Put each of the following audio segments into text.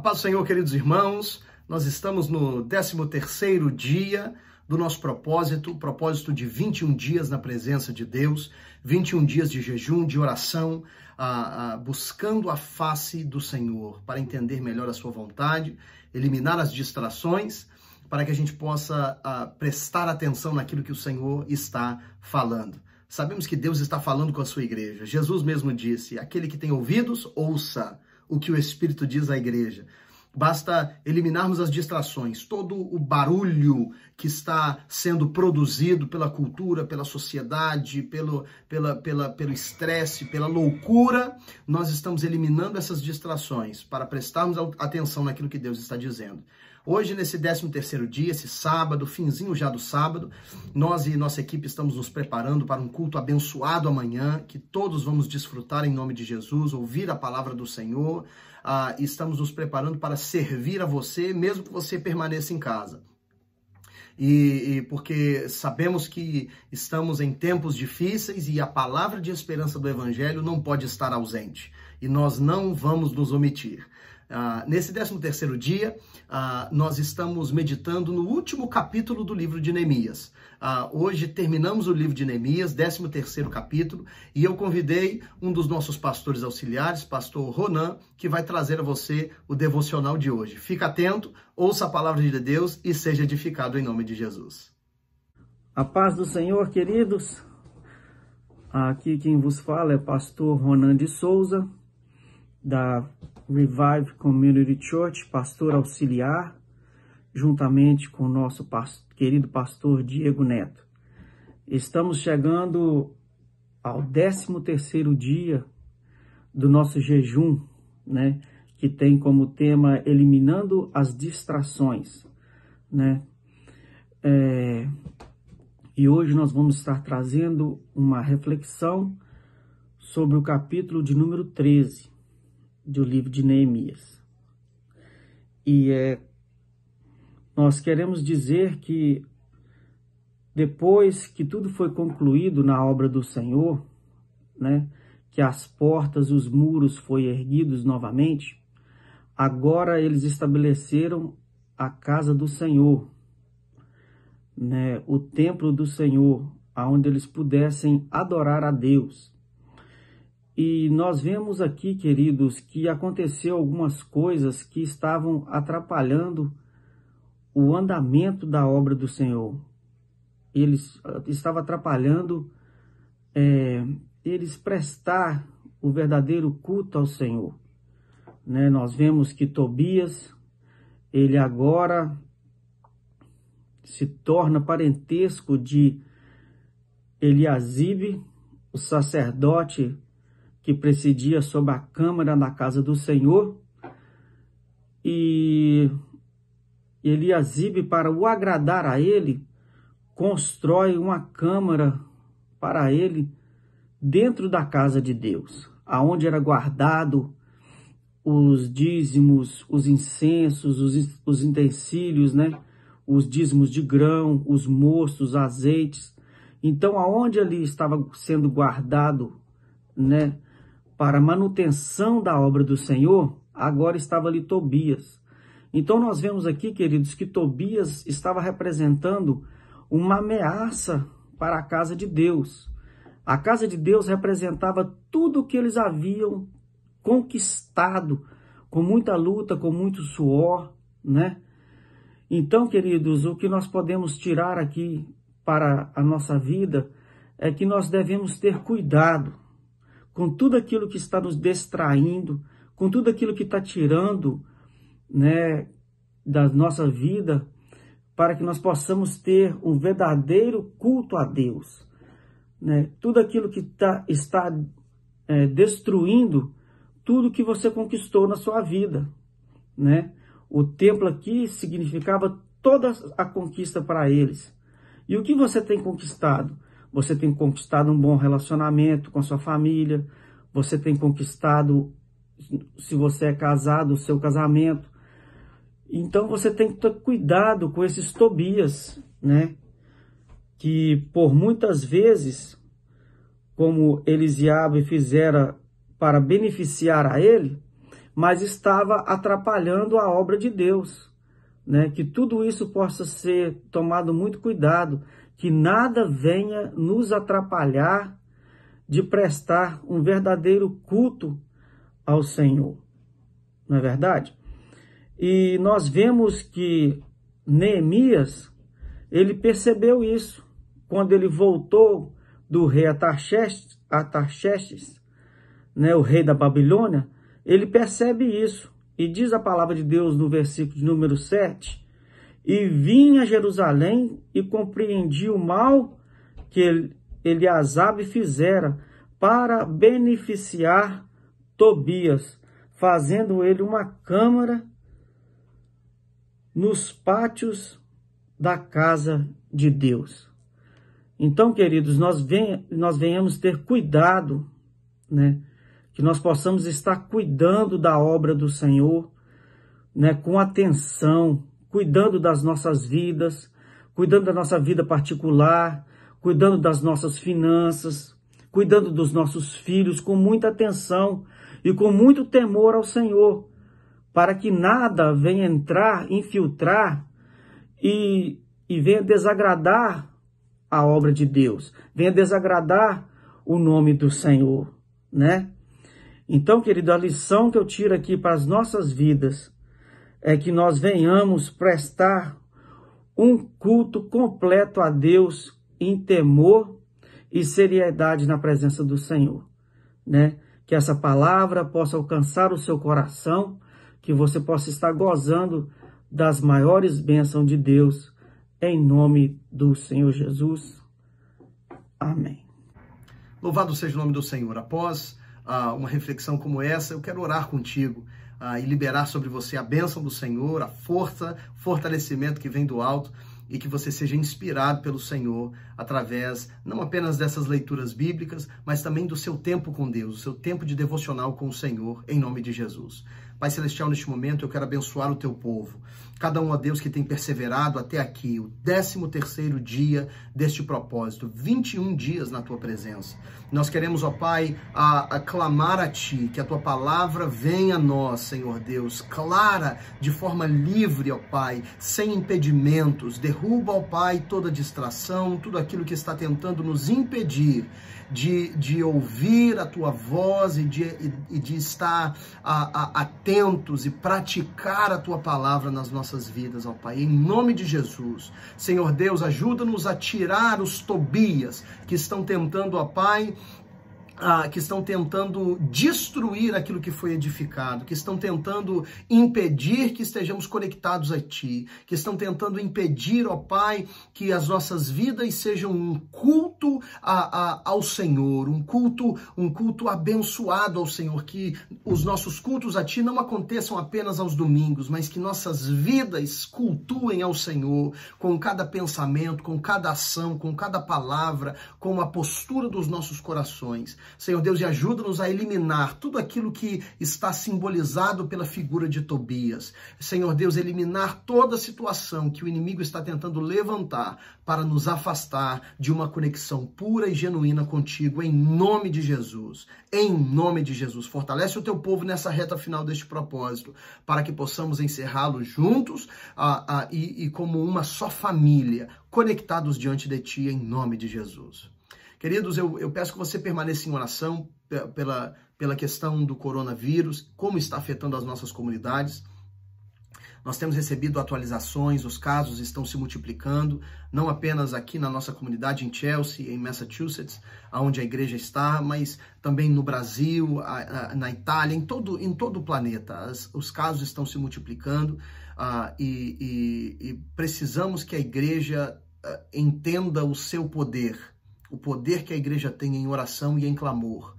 A paz do Senhor, queridos irmãos, nós estamos no 13 dia do nosso propósito, propósito de 21 dias na presença de Deus, 21 dias de jejum, de oração, a, a, buscando a face do Senhor, para entender melhor a sua vontade, eliminar as distrações, para que a gente possa a, prestar atenção naquilo que o Senhor está falando. Sabemos que Deus está falando com a sua igreja. Jesus mesmo disse: aquele que tem ouvidos, ouça o que o Espírito diz à igreja. Basta eliminarmos as distrações, todo o barulho que está sendo produzido pela cultura, pela sociedade, pelo pela, pela, pelo estresse, pela loucura, nós estamos eliminando essas distrações para prestarmos atenção naquilo que Deus está dizendo. Hoje, nesse 13 dia, esse sábado, finzinho já do sábado, nós e nossa equipe estamos nos preparando para um culto abençoado amanhã, que todos vamos desfrutar em nome de Jesus, ouvir a palavra do Senhor, ah, estamos nos preparando para servir a você, mesmo que você permaneça em casa. E, e, porque sabemos que estamos em tempos difíceis e a palavra de esperança do Evangelho não pode estar ausente e nós não vamos nos omitir. Ah, nesse 13 terceiro dia, ah, nós estamos meditando no último capítulo do livro de Neemias. Ah, hoje terminamos o livro de Neemias, 13 terceiro capítulo, e eu convidei um dos nossos pastores auxiliares, pastor Ronan, que vai trazer a você o devocional de hoje. Fica atento, ouça a palavra de Deus e seja edificado em nome de Jesus. A paz do Senhor, queridos. Aqui quem vos fala é pastor Ronan de Souza, da Revive Community Church, pastor auxiliar, juntamente com o nosso pastor, querido pastor Diego Neto. Estamos chegando ao 13º dia do nosso jejum, né, que tem como tema eliminando as distrações, né? É, e hoje nós vamos estar trazendo uma reflexão sobre o capítulo de número 13, do livro de Neemias. E é, nós queremos dizer que depois que tudo foi concluído na obra do Senhor, né, que as portas, os muros foram erguidos novamente, agora eles estabeleceram a casa do Senhor, né, o templo do Senhor, aonde eles pudessem adorar a Deus. E nós vemos aqui, queridos, que aconteceu algumas coisas que estavam atrapalhando o andamento da obra do Senhor. Eles ah, estava atrapalhando é, eles prestar o verdadeiro culto ao Senhor. Né? Nós vemos que Tobias, ele agora se torna parentesco de Eliasibe, o sacerdote que presidia sobre a câmara na casa do Senhor, e Eliasibe, para o agradar a ele, constrói uma câmara para ele dentro da casa de Deus, aonde era guardado os dízimos, os incensos, os, os utensílios, né? os dízimos de grão, os mostos, azeites. Então, aonde ali estava sendo guardado né, para manutenção da obra do Senhor, agora estava ali Tobias. Então nós vemos aqui, queridos, que Tobias estava representando uma ameaça para a casa de Deus. A casa de Deus representava tudo o que eles haviam conquistado com muita luta, com muito suor, né? Então, queridos, o que nós podemos tirar aqui para a nossa vida é que nós devemos ter cuidado com tudo aquilo que está nos distraindo, com tudo aquilo que está tirando né, da nossa vida, para que nós possamos ter um verdadeiro culto a Deus. Né? Tudo aquilo que tá, está é, destruindo tudo que você conquistou na sua vida. Né? O templo aqui significava toda a conquista para eles. E o que você tem conquistado? você tem conquistado um bom relacionamento com a sua família, você tem conquistado, se você é casado, o seu casamento. Então você tem que ter cuidado com esses Tobias, né? Que por muitas vezes, como Elisiabe fizera para beneficiar a ele, mas estava atrapalhando a obra de Deus, né? Que tudo isso possa ser tomado muito cuidado que nada venha nos atrapalhar de prestar um verdadeiro culto ao Senhor. Não é verdade? E nós vemos que Neemias, ele percebeu isso quando ele voltou do rei Atarxerxes, né, o rei da Babilônia, ele percebe isso. E diz a palavra de Deus no versículo de número 7, e vinha a Jerusalém e compreendia o mal que Eliasabe fizera para beneficiar Tobias, fazendo ele uma câmara nos pátios da casa de Deus. Então, queridos, nós, venha, nós venhamos ter cuidado, né? Que nós possamos estar cuidando da obra do Senhor, né? Com atenção, cuidando das nossas vidas, cuidando da nossa vida particular, cuidando das nossas finanças, cuidando dos nossos filhos com muita atenção e com muito temor ao Senhor, para que nada venha entrar, infiltrar e, e venha desagradar a obra de Deus, venha desagradar o nome do Senhor, né? Então, querido, a lição que eu tiro aqui para as nossas vidas é que nós venhamos prestar um culto completo a Deus em temor e seriedade na presença do Senhor, né? Que essa palavra possa alcançar o seu coração, que você possa estar gozando das maiores bênçãos de Deus, em nome do Senhor Jesus. Amém. Louvado seja o nome do Senhor. Após ah, uma reflexão como essa, eu quero orar contigo ah, e liberar sobre você a bênção do Senhor, a força, fortalecimento que vem do alto e que você seja inspirado pelo Senhor através não apenas dessas leituras bíblicas, mas também do seu tempo com Deus, o seu tempo de devocional com o Senhor, em nome de Jesus. Pai Celestial, neste momento eu quero abençoar o teu povo. Cada um, ó Deus, que tem perseverado até aqui, o 13 terceiro dia deste propósito, 21 dias na tua presença. Nós queremos, ó Pai, a, a clamar a ti, que a tua palavra venha a nós, Senhor Deus, clara, de forma livre, ó Pai, sem impedimentos. Derruba, ó Pai, toda distração, tudo aquilo que está tentando nos impedir de, de ouvir a tua voz e de, e, e de estar atento atentos e praticar a tua palavra nas nossas vidas, ó Pai, em nome de Jesus. Senhor Deus, ajuda-nos a tirar os Tobias que estão tentando, ó Pai, ah, que estão tentando destruir aquilo que foi edificado, que estão tentando impedir que estejamos conectados a Ti, que estão tentando impedir, ó Pai, que as nossas vidas sejam um culto a, a, ao Senhor, um culto, um culto abençoado ao Senhor, que os nossos cultos a Ti não aconteçam apenas aos domingos, mas que nossas vidas cultuem ao Senhor com cada pensamento, com cada ação, com cada palavra, com a postura dos nossos corações. Senhor Deus, e ajuda-nos a eliminar tudo aquilo que está simbolizado pela figura de Tobias. Senhor Deus, eliminar toda situação que o inimigo está tentando levantar para nos afastar de uma conexão pura e genuína contigo, em nome de Jesus. Em nome de Jesus. Fortalece o teu povo nessa reta final deste propósito, para que possamos encerrá-lo juntos ah, ah, e, e como uma só família, conectados diante de ti, em nome de Jesus. Queridos, eu, eu peço que você permaneça em oração pela, pela questão do coronavírus, como está afetando as nossas comunidades. Nós temos recebido atualizações, os casos estão se multiplicando, não apenas aqui na nossa comunidade em Chelsea, em Massachusetts, onde a igreja está, mas também no Brasil, na Itália, em todo, em todo o planeta. As, os casos estão se multiplicando uh, e, e, e precisamos que a igreja uh, entenda o seu poder o poder que a igreja tem em oração e em clamor.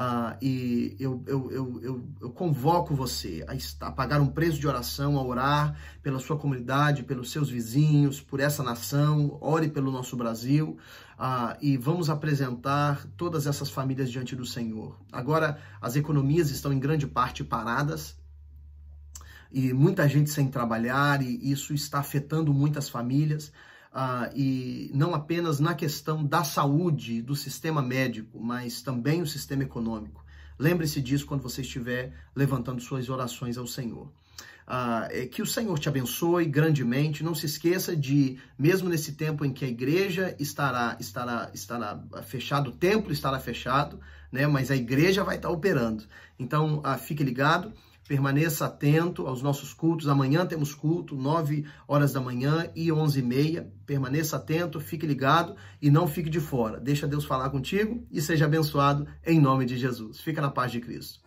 Ah, e eu, eu, eu, eu, convoco você a, pagar um preço de oração, a orar pela sua comunidade, pelos seus vizinhos, por essa nação, ore pelo nosso Brasil ah, e vamos apresentar todas essas famílias diante do Senhor. Agora, as economias estão em grande parte paradas, e muita gente sem trabalhar, e isso está afetando muitas famílias ah, e não apenas na questão da saúde, do sistema médico, mas também o sistema econômico. Lembre-se disso quando você estiver levantando suas orações ao Senhor. Ah, é que o Senhor te abençoe grandemente. Não se esqueça de, mesmo nesse tempo em que a igreja estará, estará, estará fechado, o templo estará fechado, né? mas a igreja vai estar operando. Então, ah, fique ligado permaneça atento aos nossos cultos. Amanhã temos culto, 9 horas da manhã e 11 e meia. Permaneça atento, fique ligado e não fique de fora. Deixa Deus falar contigo e seja abençoado em nome de Jesus. Fica na paz de Cristo.